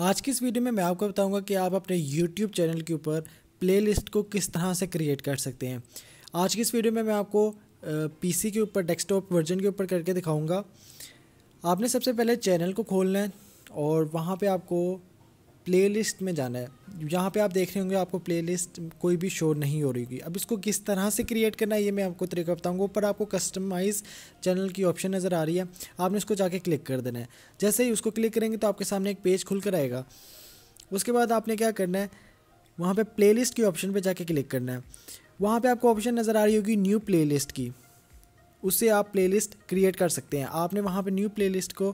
आज की इस वीडियो में मैं आपको बताऊंगा कि आप अपने यूट्यूब चैनल के ऊपर प्लेलिस्ट को किस तरह से क्रिएट कर सकते हैं आज की इस वीडियो में मैं आपको पीसी के ऊपर डेस्कटॉप वर्जन के ऊपर करके दिखाऊंगा आपने सबसे पहले चैनल को खोलना है और वहाँ पे आपको प्लेलिस्ट में जाना है यहाँ पे आप देख रहे होंगे आपको प्लेलिस्ट कोई भी शो नहीं हो रही होगी अब इसको किस तरह से क्रिएट करना है ये मैं आपको तरीका बताऊँगा ऊपर आपको कस्टमाइज़ चैनल की ऑप्शन नज़र आ रही है आपने इसको जाके क्लिक कर देना है जैसे ही उसको क्लिक करेंगे तो आपके सामने एक पेज खुल कर आएगा उसके बाद आपने क्या करना है वहाँ पर लिस्ट के ऑप्शन पर जाके क्लिक करना है वहाँ पर आपको ऑप्शन नज़र आ रही होगी न्यू लिस्ट की उससे आप लिस्ट क्रिएट कर सकते हैं आपने वहाँ पर न्यू लिस्ट को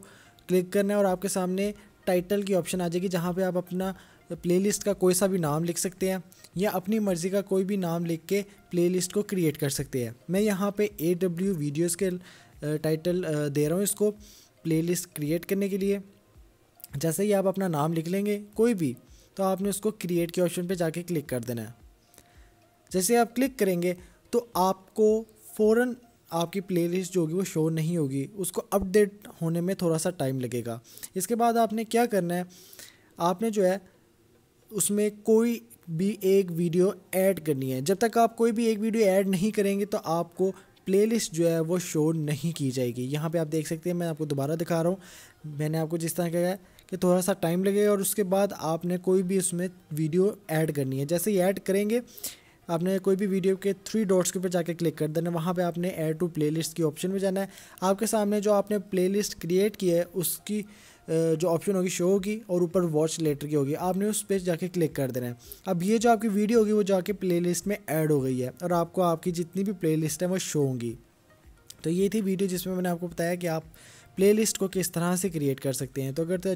क्लिक करना है और आपके सामने टाइटल की ऑप्शन आ जाएगी जहाँ पे आप अपना प्लेलिस्ट का कोई सा भी नाम लिख सकते हैं या अपनी मर्ज़ी का कोई भी नाम लिख के प्लेलिस्ट को क्रिएट कर सकते हैं मैं यहाँ पे ए डब्ल्यू वीडियोज़ के टाइटल दे रहा हूँ इसको प्लेलिस्ट क्रिएट करने के लिए जैसे ही आप अपना नाम लिख लेंगे कोई भी तो आपने उसको क्रिएट के ऑप्शन पे जाके क्लिक कर देना है जैसे आप क्लिक करेंगे तो आपको फ़ौर आपकी प्लेलिस्ट जो होगी वो शो नहीं होगी उसको अपडेट होने में थोड़ा सा टाइम लगेगा इसके बाद आपने क्या करना है आपने जो है उसमें कोई भी एक वीडियो ऐड करनी है जब तक आप कोई भी एक वीडियो ऐड नहीं करेंगे तो आपको प्लेलिस्ट जो है वो शो नहीं की जाएगी यहाँ पे आप देख सकते हैं मैं आपको दोबारा दिखा रहा हूँ मैंने आपको जिस तरह कहा कि थोड़ा सा टाइम लगेगा और उसके बाद आपने कोई भी उसमें वीडियो ऐड करनी है जैसे ही ऐड करेंगे आपने कोई भी वीडियो के थ्री डॉट्स के ऊपर जाकर क्लिक कर देना वहाँ पर आपने एड टू प्लेलिस्ट की ऑप्शन में जाना है आपके सामने जो आपने प्लेलिस्ट क्रिएट की है उसकी जो ऑप्शन होगी शो होगी और ऊपर वॉच लेटर की होगी आपने उस पर जाके क्लिक कर देना है अब ये जो आपकी वीडियो होगी वो जाके प्लेलिस्ट में ऐड हो गई है और आपको आपकी जितनी भी प्लेलिस्ट है वो शो होंगी तो ये थी वीडियो जिसमें मैंने आपको बताया कि आप प्लेलिस्ट को किस तरह से क्रिएट कर सकते हैं तो अगर तो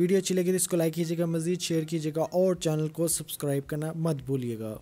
वीडियो अच्छी लगी तो इसको लाइक कीजिएगा मज़ीद शेयर कीजिएगा और चैनल को सब्सक्राइब करना मत भूलिएगा